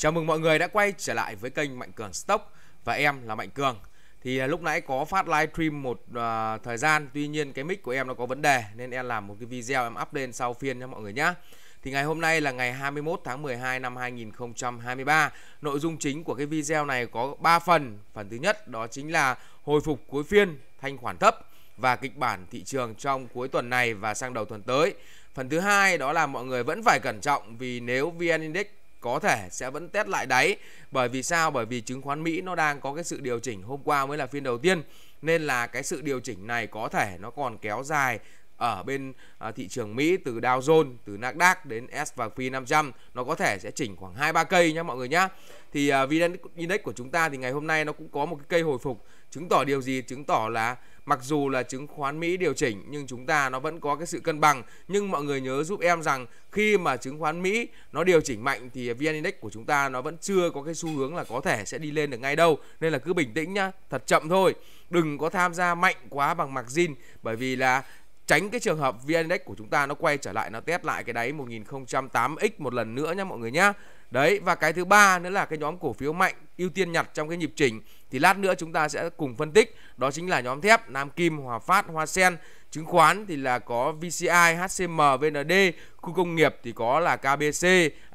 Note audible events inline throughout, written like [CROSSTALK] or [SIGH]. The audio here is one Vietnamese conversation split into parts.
Chào mừng mọi người đã quay trở lại với kênh Mạnh Cường Stock và em là Mạnh Cường. Thì à, lúc nãy có phát live stream một uh, thời gian, tuy nhiên cái mic của em nó có vấn đề nên em làm một cái video em up lên sau phiên nha mọi người nhé. Thì ngày hôm nay là ngày 21 tháng 12 năm 2023. Nội dung chính của cái video này có 3 phần. Phần thứ nhất đó chính là hồi phục cuối phiên, thanh khoản thấp và kịch bản thị trường trong cuối tuần này và sang đầu tuần tới. Phần thứ hai đó là mọi người vẫn phải cẩn trọng vì nếu VN Index có thể sẽ vẫn test lại đáy bởi vì sao bởi vì chứng khoán Mỹ nó đang có cái sự điều chỉnh hôm qua mới là phiên đầu tiên nên là cái sự điều chỉnh này có thể nó còn kéo dài ở bên à, thị trường Mỹ từ Dow Jones, từ Nasdaq đến S&P 500 nó có thể sẽ chỉnh khoảng 2 3 cây nhá mọi người nhá. Thì à, VN Index của chúng ta thì ngày hôm nay nó cũng có một cái cây hồi phục, chứng tỏ điều gì? Chứng tỏ là Mặc dù là chứng khoán Mỹ điều chỉnh nhưng chúng ta nó vẫn có cái sự cân bằng. Nhưng mọi người nhớ giúp em rằng khi mà chứng khoán Mỹ nó điều chỉnh mạnh thì VN Index của chúng ta nó vẫn chưa có cái xu hướng là có thể sẽ đi lên được ngay đâu. Nên là cứ bình tĩnh nhá, thật chậm thôi. Đừng có tham gia mạnh quá bằng margin bởi vì là tránh cái trường hợp VN Index của chúng ta nó quay trở lại nó test lại cái đáy 1008x một lần nữa nhá mọi người nhá. Đấy và cái thứ ba nữa là cái nhóm cổ phiếu mạnh ưu tiên nhặt trong cái nhịp chỉnh thì lát nữa chúng ta sẽ cùng phân tích đó chính là nhóm thép Nam Kim, Hòa Phát, Hoa Sen chứng khoán thì là có VCI, HCM, VND, khu công nghiệp thì có là KBC,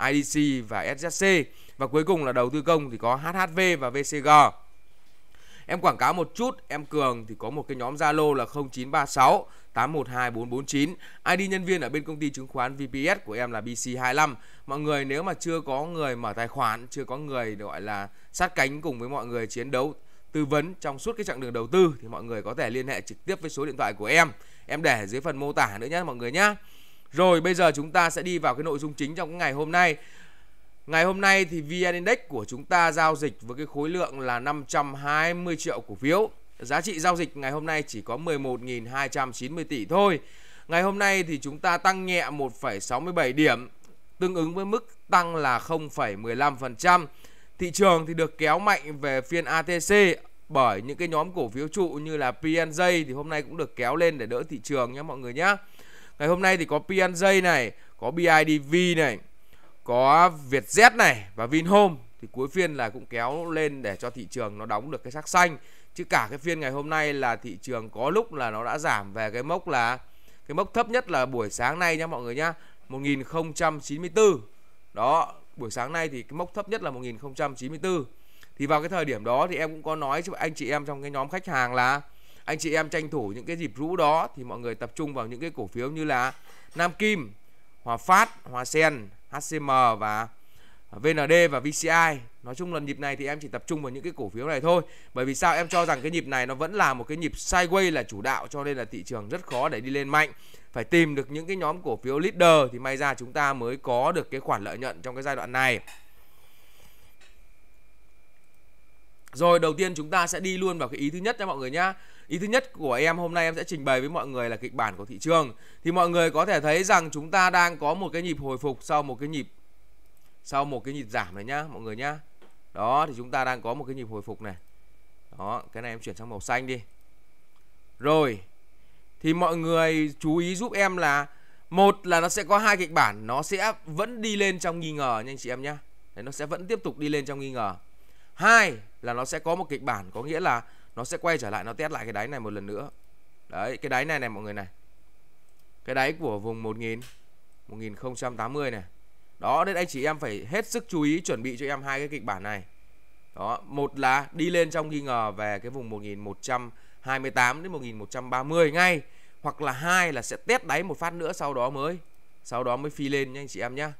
IDC và SJC và cuối cùng là đầu tư công thì có HHV và VCG. Em quảng cáo một chút, em Cường thì có một cái nhóm Zalo là 0936 812449. ID nhân viên ở bên công ty chứng khoán VPS của em là BC25. Mọi người nếu mà chưa có người mở tài khoản, chưa có người gọi là sát cánh cùng với mọi người chiến đấu tư vấn trong suốt cái chặng đường đầu tư thì mọi người có thể liên hệ trực tiếp với số điện thoại của em em để dưới phần mô tả nữa nhé mọi người nhé rồi bây giờ chúng ta sẽ đi vào cái nội dung chính trong cái ngày hôm nay Ngày hôm nay thì VN Index của chúng ta giao dịch với cái khối lượng là 520 triệu cổ phiếu. Giá trị giao dịch ngày hôm nay chỉ có 11.290 tỷ thôi. Ngày hôm nay thì chúng ta tăng nhẹ 1,67 điểm, tương ứng với mức tăng là 0,15%. Thị trường thì được kéo mạnh về phiên ATC bởi những cái nhóm cổ phiếu trụ như là PNJ thì hôm nay cũng được kéo lên để đỡ thị trường nhé mọi người nhé. Ngày hôm nay thì có PNJ này, có BIDV này, có Vietjet này và Vinhome thì cuối phiên là cũng kéo lên để cho thị trường nó đóng được cái sắc xanh chứ cả cái phiên ngày hôm nay là thị trường có lúc là nó đã giảm về cái mốc là cái mốc thấp nhất là buổi sáng nay nhé mọi người nhá 1094 đó buổi sáng nay thì cái mốc thấp nhất là 1094 thì vào cái thời điểm đó thì em cũng có nói cho anh chị em trong cái nhóm khách hàng là anh chị em tranh thủ những cái dịp rũ đó thì mọi người tập trung vào những cái cổ phiếu như là Nam Kim, Hòa Phát, Hòa Sen, HCM và VND và VCI. Nói chung là nhịp này thì em chỉ tập trung vào những cái cổ phiếu này thôi. Bởi vì sao em cho rằng cái nhịp này nó vẫn là một cái nhịp sideways là chủ đạo cho nên là thị trường rất khó để đi lên mạnh phải tìm được những cái nhóm cổ phiếu leader thì may ra chúng ta mới có được cái khoản lợi nhuận trong cái giai đoạn này Rồi đầu tiên chúng ta sẽ đi luôn vào cái ý thứ nhất nha mọi người nhá. Ý thứ nhất của em hôm nay em sẽ trình bày với mọi người là kịch bản của thị trường. Thì mọi người có thể thấy rằng chúng ta đang có một cái nhịp hồi phục sau một cái nhịp sau một cái nhịp giảm này nhá mọi người nhá. Đó thì chúng ta đang có một cái nhịp hồi phục này. Đó, cái này em chuyển sang màu xanh đi. Rồi, thì mọi người chú ý giúp em là một là nó sẽ có hai kịch bản nó sẽ vẫn đi lên trong nghi ngờ nha anh chị em nhé Đấy, nó sẽ vẫn tiếp tục đi lên trong nghi ngờ hai là nó sẽ có một kịch bản có nghĩa là nó sẽ quay trở lại nó test lại cái đáy này một lần nữa đấy cái đáy này này mọi người này cái đáy của vùng 1000 1080 này đó nên anh chị em phải hết sức chú ý chuẩn bị cho em hai cái kịch bản này đó một là đi lên trong nghi ngờ về cái vùng 1128 đến 1130 ngay hoặc là hai là sẽ test đáy một phát nữa sau đó mới sau đó mới phi lên nha anh chị em nhá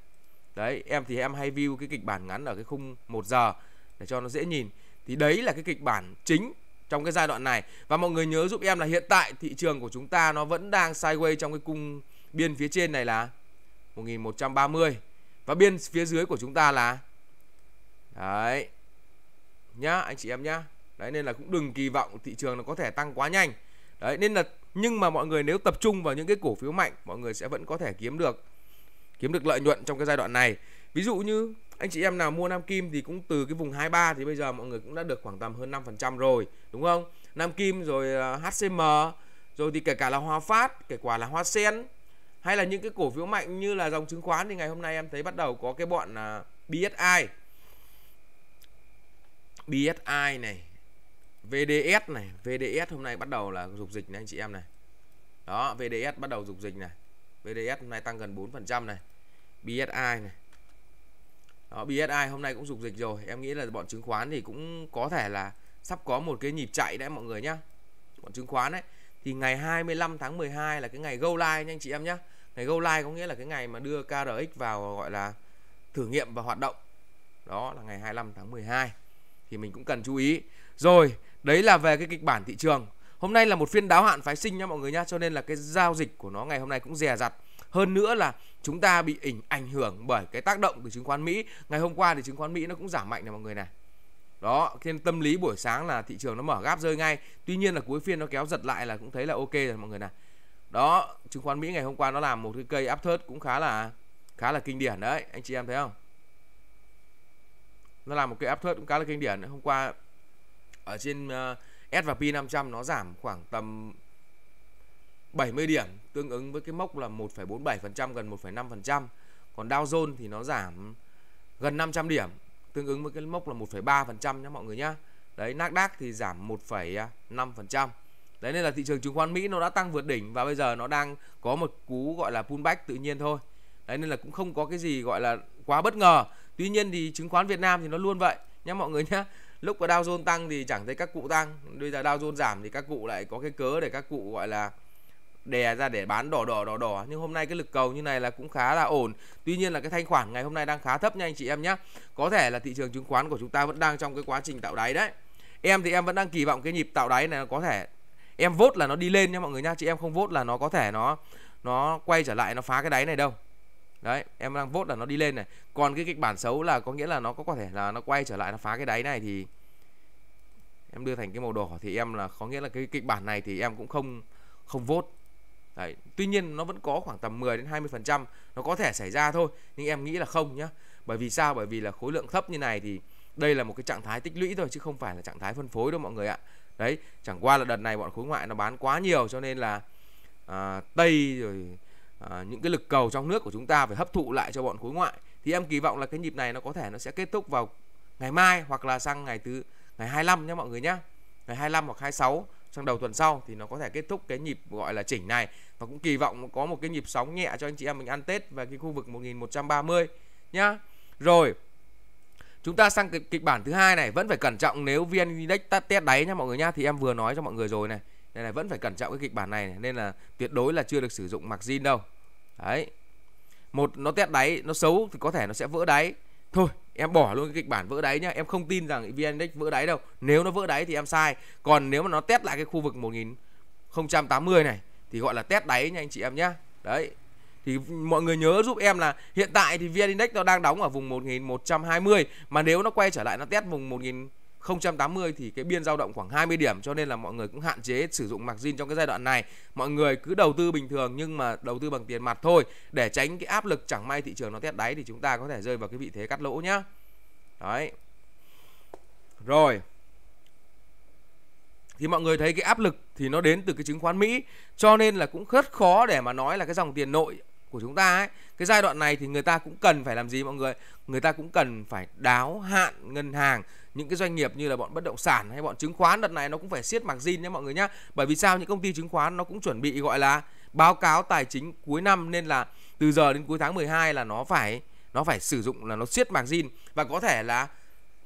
đấy em thì em hay view cái kịch bản ngắn ở cái khung 1 giờ để cho nó dễ nhìn thì đấy là cái kịch bản chính trong cái giai đoạn này và mọi người nhớ giúp em là hiện tại thị trường của chúng ta nó vẫn đang sideways trong cái cung biên phía trên này là 1130 và biên phía dưới của chúng ta là đấy nhá anh chị em nhá đấy nên là cũng đừng kỳ vọng thị trường nó có thể tăng quá nhanh đấy nên là nhưng mà mọi người nếu tập trung vào những cái cổ phiếu mạnh mọi người sẽ vẫn có thể kiếm được kiếm được lợi nhuận trong cái giai đoạn này ví dụ như anh chị em nào mua Nam Kim thì cũng từ cái vùng 23 thì bây giờ mọi người cũng đã được khoảng tầm hơn 5% rồi đúng không Nam Kim rồi ờ, HCM rồi thì kể cả là Hoa Phát kể cả là Hoa Sen hay là những cái cổ phiếu mạnh như là dòng chứng khoán thì ngày hôm nay em thấy bắt đầu có cái bọn ờ, BSI BSI này VDS này VDS hôm nay bắt đầu là dục dịch này anh chị em này đó VDS bắt đầu dục dịch này VDS hôm nay tăng gần 4% này BSI này đó, BSI hôm nay cũng dục dịch rồi em nghĩ là bọn chứng khoán thì cũng có thể là sắp có một cái nhịp chạy đấy mọi người nhá bọn chứng khoán đấy thì ngày 25 tháng 12 là cái ngày go live nha anh chị em nhá ngày go live có nghĩa là cái ngày mà đưa KRX vào gọi là thử nghiệm và hoạt động đó là ngày 25 tháng 12 thì mình cũng cần chú ý rồi đấy là về cái kịch bản thị trường hôm nay là một phiên đáo hạn phái sinh nha mọi người nhá cho nên là cái giao dịch của nó ngày hôm nay cũng dè dặt hơn nữa là chúng ta bị ảnh ảnh hưởng bởi cái tác động từ chứng khoán Mỹ ngày hôm qua thì chứng khoán Mỹ nó cũng giảm mạnh nè mọi người này đó nên tâm lý buổi sáng là thị trường nó mở gáp rơi ngay tuy nhiên là cuối phiên nó kéo giật lại là cũng thấy là ok rồi mọi người này đó chứng khoán Mỹ ngày hôm qua nó làm một cái cây áp thớt cũng khá là khá là kinh điển đấy anh chị em thấy không nó làm một cái áp thớt cũng khá là kinh điển hôm qua ở trên uh, S&P 500 nó giảm khoảng tầm 70 điểm tương ứng với cái mốc là 1,47% gần 1,5%. Còn Dow Jones thì nó giảm gần 500 điểm tương ứng với cái mốc là 1,3% nhé mọi người nhá. Đấy Nasdaq thì giảm 1,5%. Đấy nên là thị trường chứng khoán Mỹ nó đã tăng vượt đỉnh và bây giờ nó đang có một cú gọi là pullback tự nhiên thôi. Đấy nên là cũng không có cái gì gọi là quá bất ngờ. Tuy nhiên thì chứng khoán Việt Nam thì nó luôn vậy nhé mọi người nhá lúc mà Dow Jones tăng thì chẳng thấy các cụ tăng bây giờ Dow Jones giảm thì các cụ lại có cái cớ để các cụ gọi là đè ra để bán đỏ đỏ đỏ đỏ nhưng hôm nay cái lực cầu như này là cũng khá là ổn tuy nhiên là cái thanh khoản ngày hôm nay đang khá thấp nha anh chị em nhé có thể là thị trường chứng khoán của chúng ta vẫn đang trong cái quá trình tạo đáy đấy em thì em vẫn đang kỳ vọng cái nhịp tạo đáy này nó có thể em vốt là nó đi lên nha mọi người nha chị em không vốt là nó có thể nó nó quay trở lại nó phá cái đáy này đâu đấy em đang vốt là nó đi lên này còn cái kịch bản xấu là có nghĩa là nó có có thể là nó quay trở lại nó phá cái đáy này thì em đưa thành cái màu đỏ thì em là có nghĩa là cái kịch bản này thì em cũng không không vốt Đấy. Tuy nhiên nó vẫn có khoảng tầm 10 đến 20 phần trăm nó có thể xảy ra thôi nhưng em nghĩ là không nhá bởi vì sao bởi vì là khối lượng thấp như này thì đây là một cái trạng thái tích lũy thôi chứ không phải là trạng thái phân phối đâu mọi người ạ đấy chẳng qua là đợt này bọn khối ngoại nó bán quá nhiều cho nên là à, tây rồi Ờ, những cái lực cầu trong nước của chúng ta phải hấp thụ lại cho bọn khối ngoại thì em kỳ vọng là cái nhịp này nó có thể nó sẽ kết thúc vào ngày mai hoặc là sang ngày thứ ngày 25 nhé mọi người nhé ngày 25 hoặc 26 trong đầu tuần sau thì nó có thể kết thúc cái nhịp gọi là chỉnh này và cũng kỳ vọng có một cái nhịp sóng nhẹ cho anh chị em mình ăn Tết về cái khu vực 1130 nhá. Rồi. Chúng ta sang kịch, bản thứ hai này vẫn phải cẩn trọng nếu VN Index test đáy nha mọi người nhá thì em vừa nói cho mọi người rồi này nên là vẫn phải cẩn trọng cái kịch bản này, này nên là tuyệt đối là chưa được sử dụng mặc zin đâu đấy một nó test đáy nó xấu thì có thể nó sẽ vỡ đáy thôi em bỏ luôn cái kịch bản vỡ đáy nhá em không tin rằng vn index vỡ đáy đâu nếu nó vỡ đáy thì em sai còn nếu mà nó test lại cái khu vực 1080 này thì gọi là test đáy nha anh chị em nhá đấy thì mọi người nhớ giúp em là hiện tại thì vn index nó đang đóng ở vùng 1120 mà nếu nó quay trở lại nó test vùng 1000 080 thì cái biên dao động khoảng 20 điểm cho nên là mọi người cũng hạn chế sử dụng margin trong cái giai đoạn này. Mọi người cứ đầu tư bình thường nhưng mà đầu tư bằng tiền mặt thôi để tránh cái áp lực chẳng may thị trường nó test đáy thì chúng ta có thể rơi vào cái vị thế cắt lỗ nhá. Đấy. Rồi thì mọi người thấy cái áp lực thì nó đến từ cái chứng khoán Mỹ cho nên là cũng rất khó để mà nói là cái dòng tiền nội của chúng ta ấy cái giai đoạn này thì người ta cũng cần phải làm gì mọi người người ta cũng cần phải đáo hạn ngân hàng những cái doanh nghiệp như là bọn bất động sản hay bọn chứng khoán đợt này nó cũng phải siết mặc zin nhé mọi người nhá bởi vì sao những công ty chứng khoán nó cũng chuẩn bị gọi là báo cáo tài chính cuối năm nên là từ giờ đến cuối tháng 12 là nó phải nó phải sử dụng là nó siết mặc zin và có thể là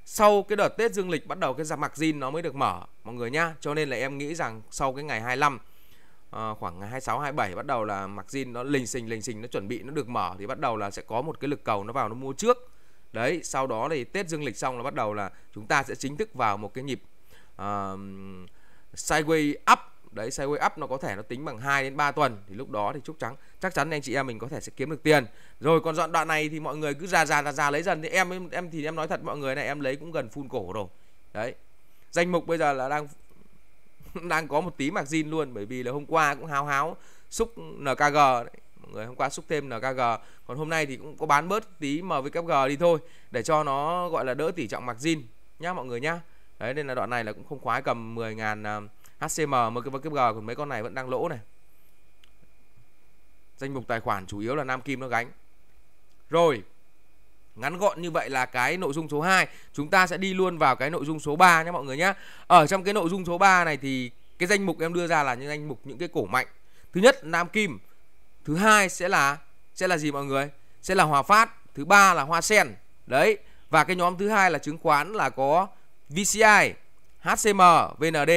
sau cái đợt Tết dương lịch bắt đầu cái giặc mặc zin nó mới được mở mọi người nhá cho nên là em nghĩ rằng sau cái ngày 25 À, ờ, khoảng ngày 26 27 bắt đầu là mặc zin nó lình xình lình xình nó chuẩn bị nó được mở thì bắt đầu là sẽ có một cái lực cầu nó vào nó mua trước đấy sau đó thì tết dương lịch xong là bắt đầu là chúng ta sẽ chính thức vào một cái nhịp uh, sideways up đấy sideways up nó có thể nó tính bằng 2 đến 3 tuần thì lúc đó thì chúc trắng chắc chắn anh chị em mình có thể sẽ kiếm được tiền rồi còn dọn đoạn này thì mọi người cứ ra ra ra ra lấy dần thì em em thì em nói thật mọi người này em lấy cũng gần full cổ rồi đấy danh mục bây giờ là đang [LAUGHS] đang có một tí mặc zin luôn bởi vì là hôm qua cũng háo háo xúc nkg đấy người hôm qua xúc thêm NKG còn hôm nay thì cũng có bán bớt tí MWG đi thôi để cho nó gọi là đỡ tỷ trọng mặc zin nhá mọi người nhá đấy nên là đoạn này là cũng không khoái cầm 10.000 HCM MWG còn mấy con này vẫn đang lỗ này danh mục tài khoản chủ yếu là Nam Kim nó gánh rồi ngắn gọn như vậy là cái nội dung số 2 chúng ta sẽ đi luôn vào cái nội dung số 3 nhé mọi người nhé ở trong cái nội dung số 3 này thì cái danh mục em đưa ra là những danh mục những cái cổ mạnh thứ nhất Nam Kim thứ hai sẽ là sẽ là gì mọi người sẽ là hòa phát thứ ba là hoa sen đấy và cái nhóm thứ hai là chứng khoán là có VCI HCM VND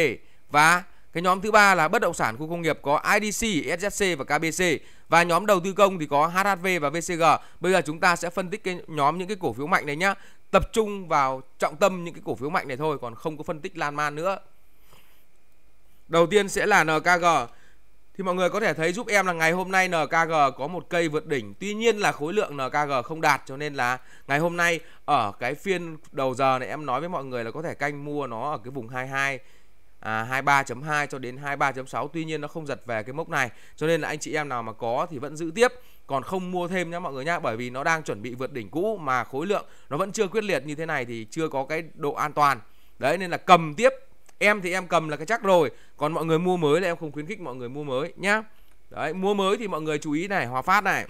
và cái nhóm thứ ba là bất động sản khu công nghiệp có IDC, SJC và KBC và nhóm đầu tư công thì có HHV và VCG. Bây giờ chúng ta sẽ phân tích cái nhóm những cái cổ phiếu mạnh này nhá. Tập trung vào trọng tâm những cái cổ phiếu mạnh này thôi còn không có phân tích lan man nữa. Đầu tiên sẽ là NKG thì mọi người có thể thấy giúp em là ngày hôm nay NKG có một cây vượt đỉnh Tuy nhiên là khối lượng NKG không đạt cho nên là ngày hôm nay ở cái phiên đầu giờ này em nói với mọi người là có thể canh mua nó ở cái vùng 22 à, 23.2 cho đến 23.6 Tuy nhiên nó không giật về cái mốc này Cho nên là anh chị em nào mà có thì vẫn giữ tiếp Còn không mua thêm nhá mọi người nhá Bởi vì nó đang chuẩn bị vượt đỉnh cũ mà khối lượng nó vẫn chưa quyết liệt như thế này Thì chưa có cái độ an toàn Đấy nên là cầm tiếp em thì em cầm là cái chắc rồi còn mọi người mua mới là em không khuyến khích mọi người mua mới nhá đấy mua mới thì mọi người chú ý này hòa phát này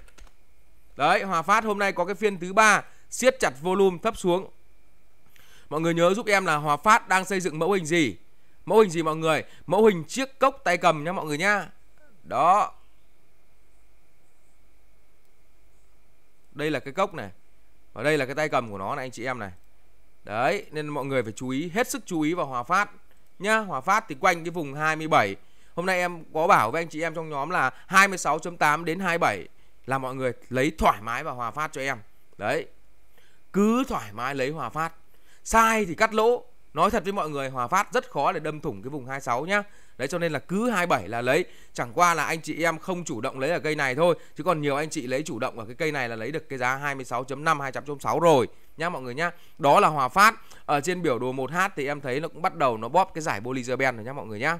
đấy hòa phát hôm nay có cái phiên thứ ba siết chặt volume thấp xuống mọi người nhớ giúp em là hòa phát đang xây dựng mẫu hình gì mẫu hình gì mọi người mẫu hình chiếc cốc tay cầm nhá mọi người nhá đó đây là cái cốc này và đây là cái tay cầm của nó này anh chị em này đấy nên mọi người phải chú ý hết sức chú ý vào hòa phát nhá Hòa Phát thì quanh cái vùng 27 hôm nay em có bảo với anh chị em trong nhóm là 26.8 đến 27 là mọi người lấy thoải mái và Hòa Phát cho em đấy cứ thoải mái lấy Hòa Phát sai thì cắt lỗ nói thật với mọi người Hòa Phát rất khó để đâm thủng cái vùng 26 nhá đấy cho nên là cứ 27 là lấy chẳng qua là anh chị em không chủ động lấy ở cây này thôi chứ còn nhiều anh chị lấy chủ động ở cái cây này là lấy được cái giá 26.5 206 rồi nhá mọi người nhá đó là Hòa Phát ở trên biểu đồ 1H thì em thấy nó cũng bắt đầu nó bóp cái giải Bollinger Band rồi nhá mọi người nhá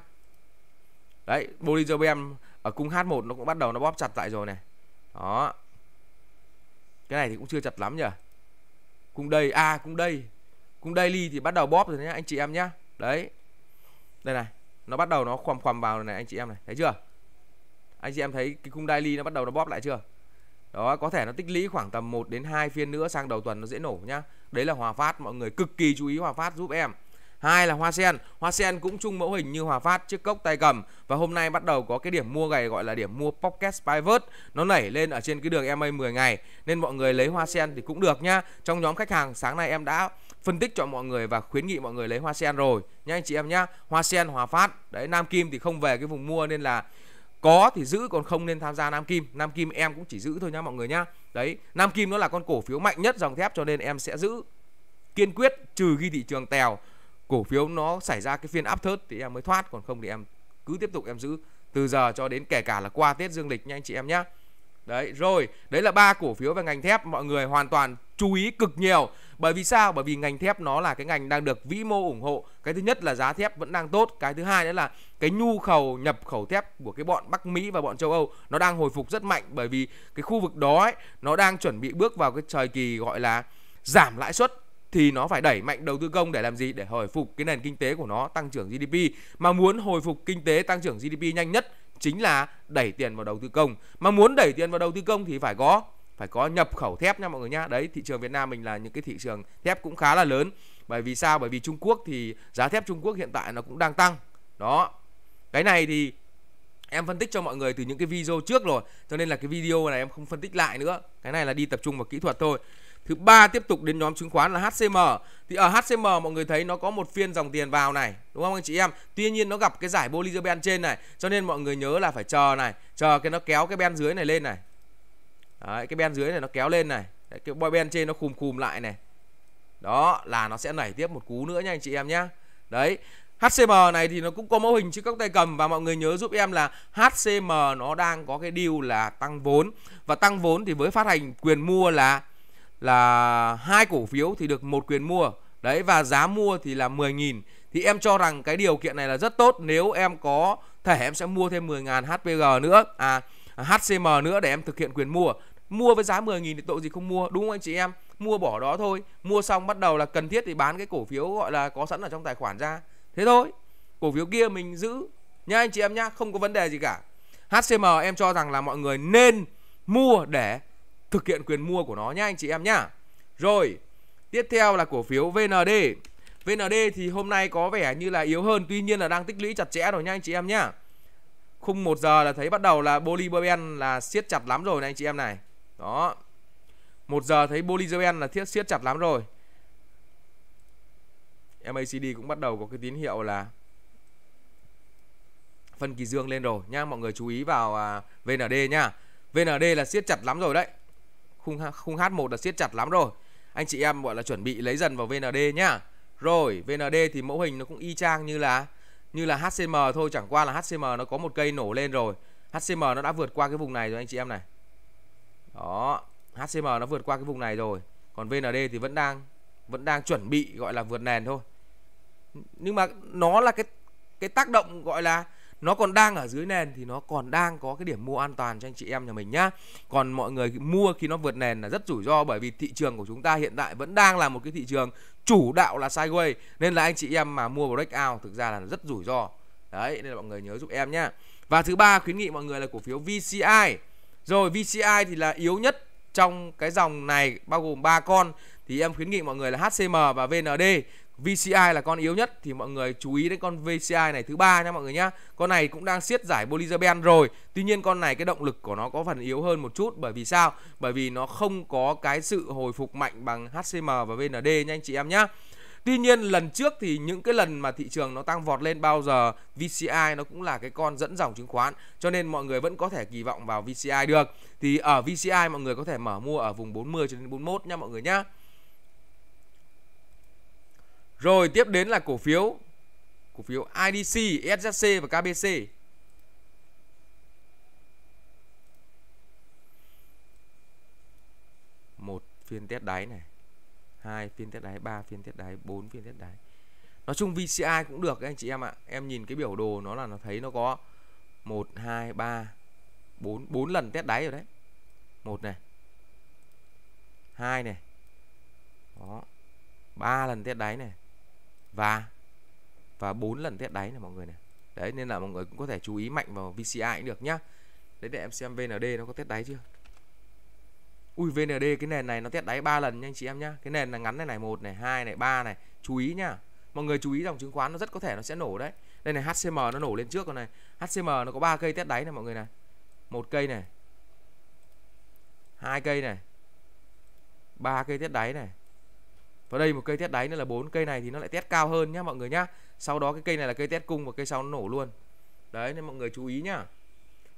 đấy Bollinger Band ở cung H1 nó cũng bắt đầu nó bóp chặt lại rồi này đó cái này thì cũng chưa chặt lắm nhỉ cung đây à cung đây cũng daily thì bắt đầu bóp rồi nhé anh chị em nhá đấy đây này nó bắt đầu nó khoằm khoằm vào này anh chị em này thấy chưa anh chị em thấy cái cung daily nó bắt đầu nó bóp lại chưa đó có thể nó tích lũy khoảng tầm 1 đến 2 phiên nữa sang đầu tuần nó dễ nổ nhá đấy là hòa phát mọi người cực kỳ chú ý hòa phát giúp em hai là hoa sen hoa sen cũng chung mẫu hình như hòa phát chiếc cốc tay cầm và hôm nay bắt đầu có cái điểm mua gầy gọi là điểm mua pocket pivot nó nảy lên ở trên cái đường ma 10 ngày nên mọi người lấy hoa sen thì cũng được nhá trong nhóm khách hàng sáng nay em đã phân tích cho mọi người và khuyến nghị mọi người lấy hoa sen rồi nhá anh chị em nhá hoa sen hòa phát đấy nam kim thì không về cái vùng mua nên là có thì giữ còn không nên tham gia Nam Kim Nam Kim em cũng chỉ giữ thôi nha mọi người nhá đấy Nam Kim nó là con cổ phiếu mạnh nhất dòng thép cho nên em sẽ giữ kiên quyết trừ khi thị trường tèo cổ phiếu nó xảy ra cái phiên áp thớt thì em mới thoát còn không thì em cứ tiếp tục em giữ từ giờ cho đến kể cả là qua Tết Dương lịch nha anh chị em nhá đấy rồi đấy là ba cổ phiếu về ngành thép mọi người hoàn toàn chú ý cực nhiều bởi vì sao bởi vì ngành thép nó là cái ngành đang được vĩ mô ủng hộ cái thứ nhất là giá thép vẫn đang tốt cái thứ hai nữa là cái nhu cầu nhập khẩu thép của cái bọn bắc mỹ và bọn châu âu nó đang hồi phục rất mạnh bởi vì cái khu vực đó ấy, nó đang chuẩn bị bước vào cái thời kỳ gọi là giảm lãi suất thì nó phải đẩy mạnh đầu tư công để làm gì để hồi phục cái nền kinh tế của nó tăng trưởng GDP mà muốn hồi phục kinh tế tăng trưởng GDP nhanh nhất chính là đẩy tiền vào đầu tư công mà muốn đẩy tiền vào đầu tư công thì phải có phải có nhập khẩu thép nha mọi người nhá đấy thị trường Việt Nam mình là những cái thị trường thép cũng khá là lớn bởi vì sao bởi vì Trung Quốc thì giá thép Trung Quốc hiện tại nó cũng đang tăng đó cái này thì em phân tích cho mọi người từ những cái video trước rồi cho nên là cái video này em không phân tích lại nữa cái này là đi tập trung vào kỹ thuật thôi thứ ba tiếp tục đến nhóm chứng khoán là HCM thì ở HCM mọi người thấy nó có một phiên dòng tiền vào này đúng không anh chị em tuy nhiên nó gặp cái giải Bollinger Band trên này cho nên mọi người nhớ là phải chờ này chờ cái nó kéo cái band dưới này lên này Đấy, cái ben dưới này nó kéo lên này Đấy, cái boy ben trên nó khùm khùm lại này đó là nó sẽ nảy tiếp một cú nữa nha anh chị em nhá đấy HCM này thì nó cũng có mẫu hình chứ các tay cầm và mọi người nhớ giúp em là HCM nó đang có cái deal là tăng vốn và tăng vốn thì với phát hành quyền mua là là hai cổ phiếu thì được một quyền mua đấy và giá mua thì là 10.000 thì em cho rằng cái điều kiện này là rất tốt nếu em có thể em sẽ mua thêm 10.000 HPG nữa à HCM nữa để em thực hiện quyền mua mua với giá 10.000 thì tội gì không mua đúng không anh chị em mua bỏ đó thôi mua xong bắt đầu là cần thiết thì bán cái cổ phiếu gọi là có sẵn ở trong tài khoản ra thế thôi cổ phiếu kia mình giữ nha anh chị em nhá không có vấn đề gì cả HCM em cho rằng là mọi người nên mua để thực hiện quyền mua của nó nhá anh chị em nhá rồi tiếp theo là cổ phiếu VND VND thì hôm nay có vẻ như là yếu hơn tuy nhiên là đang tích lũy chặt chẽ rồi nha anh chị em nhá khung 1 giờ là thấy bắt đầu là Bolivian là siết chặt lắm rồi này anh chị em này đó một giờ thấy Bolizeben là thiết siết chặt lắm rồi MACD cũng bắt đầu có cái tín hiệu là phân kỳ dương lên rồi nhá mọi người chú ý vào à, VND nhá VND là siết chặt lắm rồi đấy khung khung H1 là siết chặt lắm rồi anh chị em gọi là chuẩn bị lấy dần vào VND nhá rồi VND thì mẫu hình nó cũng y chang như là như là HCM thôi chẳng qua là HCM nó có một cây nổ lên rồi HCM nó đã vượt qua cái vùng này rồi anh chị em này đó HCM nó vượt qua cái vùng này rồi còn VND thì vẫn đang vẫn đang chuẩn bị gọi là vượt nền thôi nhưng mà nó là cái cái tác động gọi là nó còn đang ở dưới nền thì nó còn đang có cái điểm mua an toàn cho anh chị em nhà mình nhá còn mọi người mua khi nó vượt nền là rất rủi ro bởi vì thị trường của chúng ta hiện tại vẫn đang là một cái thị trường chủ đạo là sideways nên là anh chị em mà mua breakout thực ra là rất rủi ro đấy nên là mọi người nhớ giúp em nhá và thứ ba khuyến nghị mọi người là cổ phiếu VCI rồi VCI thì là yếu nhất trong cái dòng này bao gồm ba con thì em khuyến nghị mọi người là HCM và VND. VCI là con yếu nhất thì mọi người chú ý đến con VCI này thứ ba nha mọi người nhá. Con này cũng đang siết giải Bollinger rồi. Tuy nhiên con này cái động lực của nó có phần yếu hơn một chút bởi vì sao? Bởi vì nó không có cái sự hồi phục mạnh bằng HCM và VND nha anh chị em nhá. Tuy nhiên lần trước thì những cái lần mà thị trường nó tăng vọt lên bao giờ VCI nó cũng là cái con dẫn dòng chứng khoán cho nên mọi người vẫn có thể kỳ vọng vào VCI được. Thì ở VCI mọi người có thể mở mua ở vùng 40 cho đến 41 nha mọi người nhá. Rồi tiếp đến là cổ phiếu cổ phiếu IDC, SJC và KBC. Một phiên test đáy này hai phiên tiết đáy 3 phiên tiết đáy 4 phiên tiết đáy nói chung VCI cũng được anh chị em ạ em nhìn cái biểu đồ nó là nó thấy nó có 1 2 3 4 4 lần test đáy rồi đấy một này hai này đó ba lần test đáy này và và bốn lần test đáy này mọi người này đấy nên là mọi người cũng có thể chú ý mạnh vào VCI cũng được nhá đấy để em xem VND nó có test đáy chưa Ui VND cái nền này nó test đáy 3 lần nha anh chị em nhá. Cái nền là ngắn này này một này, hai này, ba này. Chú ý nhá. Mọi người chú ý dòng chứng khoán nó rất có thể nó sẽ nổ đấy. Đây này HCM nó nổ lên trước rồi này. HCM nó có 3 cây test đáy này mọi người này. Một cây này. Hai cây này. Ba cây test đáy này. Và đây một cây test đáy nữa là bốn cây này thì nó lại test cao hơn nhá mọi người nhá. Sau đó cái cây này là cây test cung và cây sau nó nổ luôn. Đấy nên mọi người chú ý nhá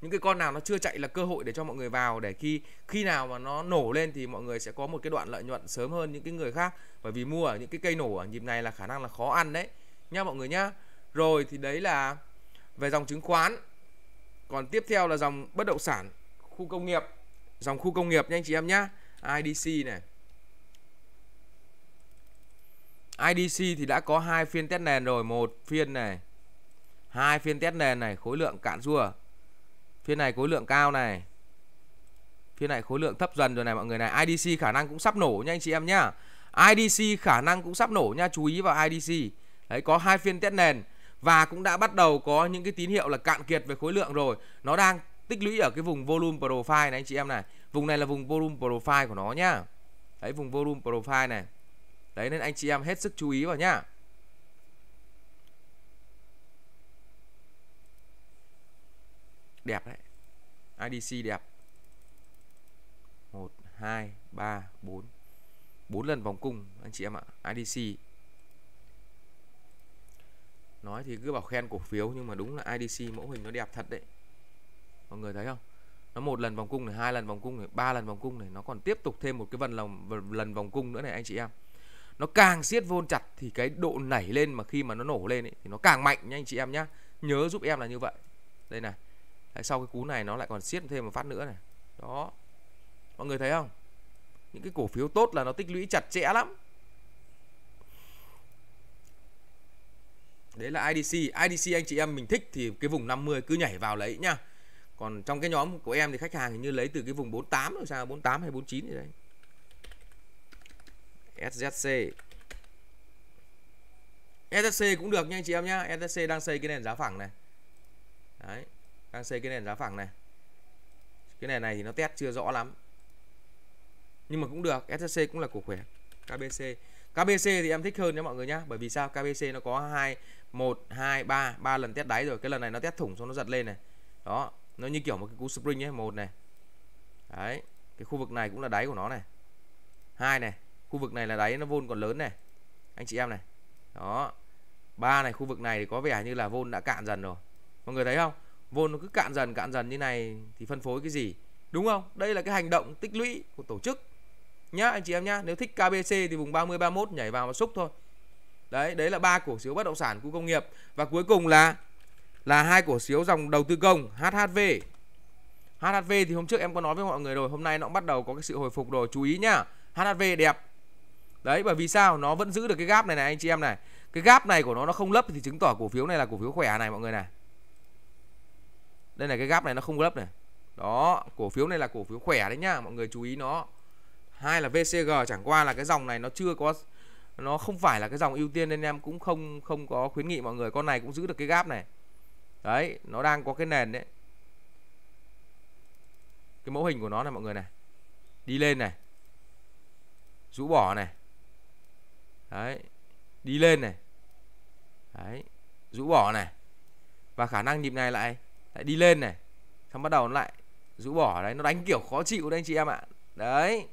những cái con nào nó chưa chạy là cơ hội để cho mọi người vào để khi khi nào mà nó nổ lên thì mọi người sẽ có một cái đoạn lợi nhuận sớm hơn những cái người khác bởi vì mua ở những cái cây nổ ở nhịp này là khả năng là khó ăn đấy nha mọi người nhá rồi thì đấy là về dòng chứng khoán còn tiếp theo là dòng bất động sản khu công nghiệp dòng khu công nghiệp nha anh chị em nhá IDC này IDC thì đã có hai phiên test nền rồi một phiên này hai phiên test nền này khối lượng cạn rua phiên này khối lượng cao này phiên này khối lượng thấp dần rồi này mọi người này IDC khả năng cũng sắp nổ nha anh chị em nhá IDC khả năng cũng sắp nổ nha chú ý vào IDC đấy có hai phiên test nền và cũng đã bắt đầu có những cái tín hiệu là cạn kiệt về khối lượng rồi nó đang tích lũy ở cái vùng volume profile này anh chị em này vùng này là vùng volume profile của nó nhá đấy vùng volume profile này đấy nên anh chị em hết sức chú ý vào nhá đẹp đấy IDC đẹp 1 2 3 4 4 lần vòng cung anh chị em ạ IDC nói thì cứ bảo khen cổ phiếu nhưng mà đúng là IDC mẫu hình nó đẹp thật đấy mọi người thấy không nó một lần vòng cung này hai lần vòng cung này ba lần vòng cung này nó còn tiếp tục thêm một cái vần lòng lần vòng cung nữa này anh chị em nó càng siết vôn chặt thì cái độ nảy lên mà khi mà nó nổ lên ấy, thì nó càng mạnh nha anh chị em nhá nhớ giúp em là như vậy đây này Đấy, sau cái cú này nó lại còn siết thêm một phát nữa này đó mọi người thấy không những cái cổ phiếu tốt là nó tích lũy chặt chẽ lắm đấy là IDC IDC anh chị em mình thích thì cái vùng 50 cứ nhảy vào lấy nhá còn trong cái nhóm của em thì khách hàng hình như lấy từ cái vùng 48 rồi sao 48 hay 49 gì đấy SZC SZC cũng được nha anh chị em nhá SZC đang xây cái nền giá phẳng này đấy đang xây cái nền giá phẳng này cái nền này thì nó test chưa rõ lắm nhưng mà cũng được SSC cũng là cổ khỏe KBC KBC thì em thích hơn nhé mọi người nhá bởi vì sao KBC nó có hai một hai ba ba lần test đáy rồi cái lần này nó test thủng xong nó giật lên này đó nó như kiểu một cái cú spring nhé một này đấy cái khu vực này cũng là đáy của nó này hai này khu vực này là đáy nó vôn còn lớn này anh chị em này đó ba này khu vực này thì có vẻ như là vôn đã cạn dần rồi mọi người thấy không vốn nó cứ cạn dần cạn dần như này thì phân phối cái gì đúng không đây là cái hành động tích lũy của tổ chức nhá anh chị em nhá nếu thích KBC thì vùng 30 31 nhảy vào mà xúc thôi đấy đấy là ba cổ phiếu bất động sản khu công nghiệp và cuối cùng là là hai cổ phiếu dòng đầu tư công HHV HHV thì hôm trước em có nói với mọi người rồi hôm nay nó cũng bắt đầu có cái sự hồi phục rồi chú ý nhá HHV đẹp đấy bởi vì sao nó vẫn giữ được cái gáp này này anh chị em này cái gáp này của nó nó không lấp thì chứng tỏ cổ phiếu này là cổ phiếu khỏe này mọi người này đây là cái gap này nó không lấp này đó cổ phiếu này là cổ phiếu khỏe đấy nhá mọi người chú ý nó hai là VCG chẳng qua là cái dòng này nó chưa có nó không phải là cái dòng ưu tiên nên em cũng không không có khuyến nghị mọi người con này cũng giữ được cái gap này đấy nó đang có cái nền đấy cái mẫu hình của nó này mọi người này đi lên này rũ bỏ này đấy đi lên này đấy rũ bỏ này và khả năng nhịp này lại lại đi lên này xong bắt đầu nó lại rũ bỏ đấy nó đánh kiểu khó chịu đấy anh chị em ạ đấy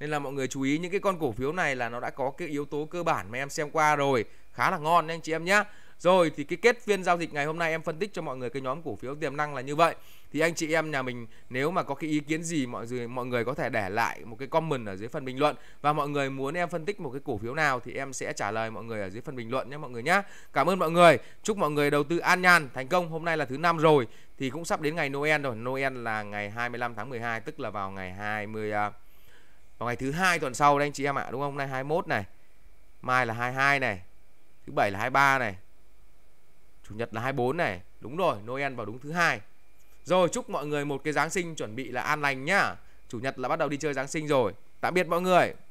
nên là mọi người chú ý những cái con cổ phiếu này là nó đã có cái yếu tố cơ bản mà em xem qua rồi khá là ngon đấy anh chị em nhé, rồi thì cái kết phiên giao dịch ngày hôm nay em phân tích cho mọi người cái nhóm cổ phiếu tiềm năng là như vậy thì anh chị em nhà mình nếu mà có cái ý kiến gì mọi người mọi người có thể để lại một cái comment ở dưới phần bình luận và mọi người muốn em phân tích một cái cổ phiếu nào thì em sẽ trả lời mọi người ở dưới phần bình luận nhé mọi người nhé cảm ơn mọi người chúc mọi người đầu tư an nhàn thành công hôm nay là thứ năm rồi thì cũng sắp đến ngày Noel rồi. Noel là ngày 25 tháng 12 tức là vào ngày 20 à, vào ngày thứ hai tuần sau đấy anh chị em ạ, đúng không? Hôm nay 21 này. Mai là 22 này. Thứ bảy là 23 này. Chủ nhật là 24 này. Đúng rồi, Noel vào đúng thứ hai. Rồi chúc mọi người một cái Giáng sinh chuẩn bị là an lành nhá. Chủ nhật là bắt đầu đi chơi Giáng sinh rồi. Tạm biệt mọi người.